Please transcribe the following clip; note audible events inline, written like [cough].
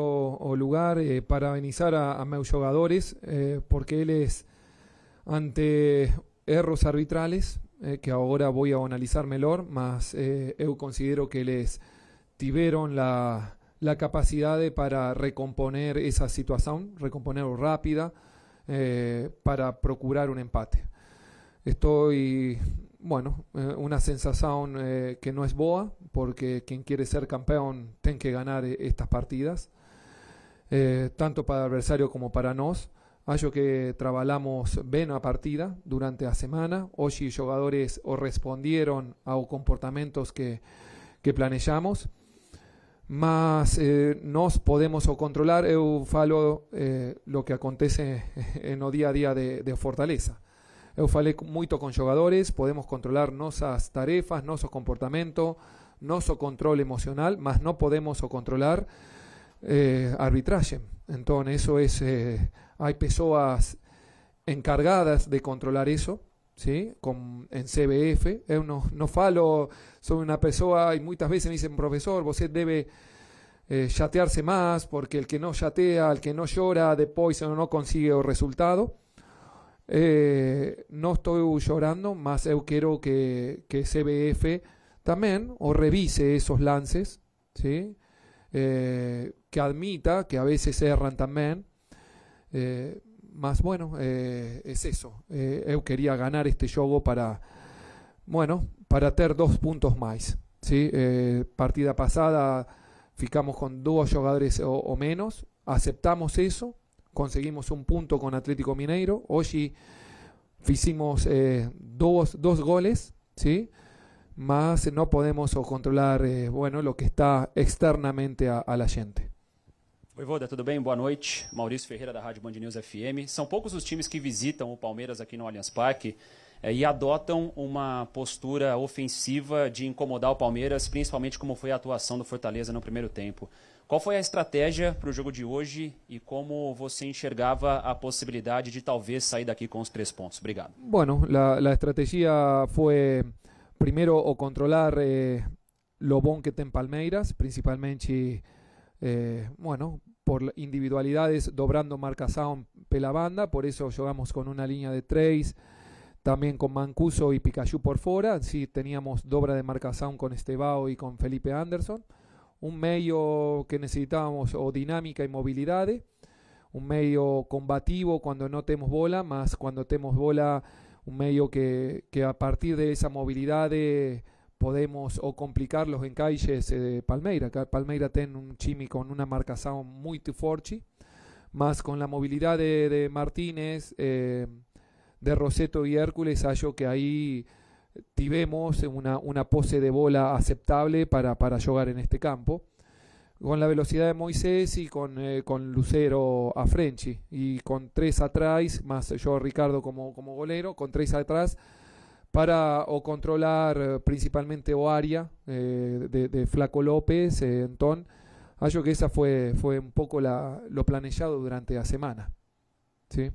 o, lugar eh, para a, meus jugadores eh, porque él es ante erros arbitrales, eh, que ahora voy a analizar mejor, mas eh, eu considero que les tuvieron la, capacidad para recomponer esa situación, recomponer rápida, para procurar un empate. Estoy, bueno, una sensación que no es boa, porque quien quiere ser campeón tiene que ganar estas partidas. Eh, tanto para el adversario como para nos. hayo que trabajamos bien a partida durante la semana. Hoy los o respondieron a comportamientos que, que planeamos. Mas eh, nos podemos o controlar, eu falo eh, lo que acontece [laughs] en el día a día de, de Fortaleza. Eu falei mucho con jugadores. podemos controlar nuestras tarefas, nuestro comportamiento, nuestro control emocional, mas no podemos o controlar eh, arbitraje. Entonces, eso es, eh, hay personas encargadas de controlar eso, ¿sí? Con, en CBF. no, no falo sobre una persona y muchas veces me dicen, profesor, usted debe eh, chatearse más porque el que no chatea, el que no llora, después no consigue el resultado. no estoy llorando, más yo quiero que, CBF también o revise esos lances, ¿sí? que admita que a veces erran también. Eh, más bueno, eh, es eso. Eh, eu quería ganar este juego para, bueno, para tener dos puntos más. ¿sí? Eh, partida pasada ficamos con dos jugadores o, menos, aceptamos eso, conseguimos un punto con Atlético Mineiro, hoy hicimos dos, dos goles, ¿sí? más no podemos controlar bueno, lo que está externamente a la gente. Oi, Voda, tudo bem? Boa noite. Maurício Ferreira, da Rádio Band News FM. São poucos os times que visitam o Palmeiras aqui no Allianz Parque é, e adotam uma postura ofensiva de incomodar o Palmeiras, principalmente como foi a atuação do Fortaleza no primeiro tempo. Qual foi a estratégia para o jogo de hoje e como você enxergava a possibilidade de talvez sair daqui com os três pontos? Obrigado. Bueno, a estratégia foi primeiro o controlar eh, bom que tem Palmeiras, principalmente... Eh, bueno, por individualidades, Dobrando marca Sound banda, por eso llegamos con una línea de tres, también con Mancuso y Pikachu por fuera, sí teníamos dobra de marca con Estebao y con Felipe Anderson, un medio que necesitábamos o dinámica y movilidad, un medio combativo cuando no tenemos bola, más cuando tenemos bola, un medio que, que a partir de esa movilidad... De, podemos o complicarlos en calles eh, de Palmeira. Palmeira tiene un chimi con una marcación muy forte, más con la movilidad de, Martínez, eh, de Roseto y Hércules, hallo que ahí tivemos una, una pose de bola aceptable para, para jugar en este campo. Con la velocidad de Moisés y con, eh, Lucero a Frenchy. Y con tres atrás, más yo Ricardo como, como golero, con tres atrás para o controlar eh, principalmente o área eh, de, Flaco López, eh, Antón. Ah, que esa fue, un poco lo planeado durante la semana. ¿sí?